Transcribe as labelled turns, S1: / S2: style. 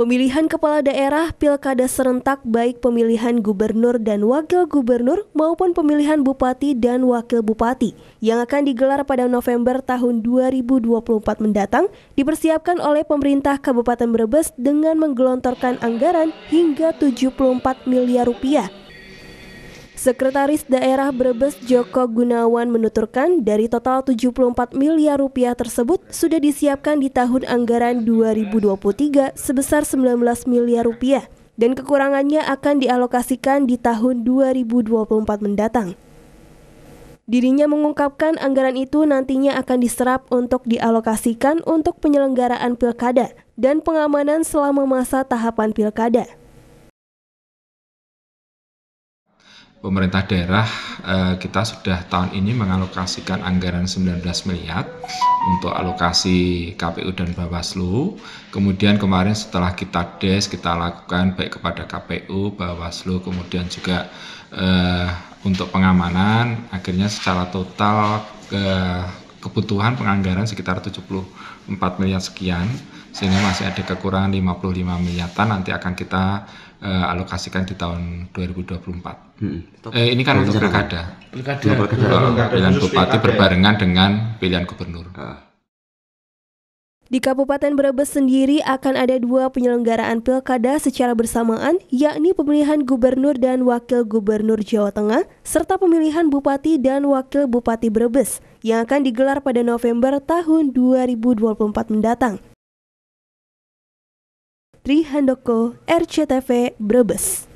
S1: Pemilihan kepala daerah, pilkada serentak baik pemilihan gubernur dan wakil gubernur maupun pemilihan bupati dan wakil bupati yang akan digelar pada November tahun 2024 mendatang dipersiapkan oleh pemerintah Kabupaten Brebes dengan menggelontorkan anggaran hingga 74 miliar rupiah Sekretaris Daerah Brebes Joko Gunawan menuturkan dari total 74 miliar rupiah tersebut sudah disiapkan di tahun anggaran 2023 sebesar 19 miliar rupiah dan kekurangannya akan dialokasikan di tahun 2024 mendatang. Dirinya mengungkapkan anggaran itu nantinya akan diserap untuk dialokasikan untuk penyelenggaraan pilkada dan pengamanan selama masa tahapan pilkada.
S2: pemerintah daerah eh, kita sudah tahun ini mengalokasikan anggaran 19 miliar untuk alokasi KPU dan Bawaslu. Kemudian kemarin setelah kita des kita lakukan baik kepada KPU, Bawaslu, kemudian juga eh, untuk pengamanan. Akhirnya secara total ke eh, kebutuhan penganggaran sekitar 74 miliar sekian sehingga masih ada kekurangan 55 miliar nanti akan kita uh, alokasikan di tahun 2024. Hmm. Eh, ini kan untuk pilkada. Pilkada. Pilihan bupati berbarengan dengan pilihan gubernur. Uh.
S1: Di Kabupaten Brebes sendiri akan ada dua penyelenggaraan pilkada secara bersamaan, yakni pemilihan gubernur dan wakil gubernur Jawa Tengah, serta pemilihan bupati dan wakil bupati Brebes yang akan digelar pada November tahun 2024 mendatang. Tri RCTV, Brebes.